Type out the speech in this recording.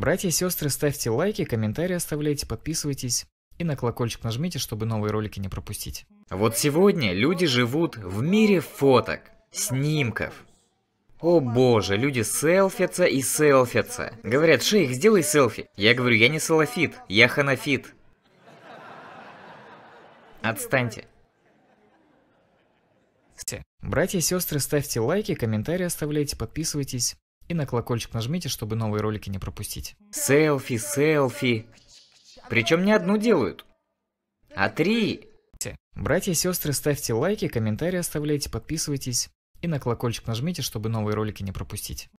Братья и сестры, ставьте лайки, комментарии оставляйте, подписывайтесь и на колокольчик нажмите, чтобы новые ролики не пропустить. Вот сегодня люди живут в мире фоток, снимков. О боже, люди селфятся и селфятся. Говорят, шейх, сделай селфи. Я говорю, я не салафит, я ханафит. Отстаньте. Братья и сестры, ставьте лайки, комментарии оставляйте, подписывайтесь и на колокольчик нажмите, чтобы новые ролики не пропустить. Селфи, селфи. Причем не одну делают, а три. Братья и сестры, ставьте лайки, комментарии оставляйте, подписывайтесь и на колокольчик нажмите, чтобы новые ролики не пропустить.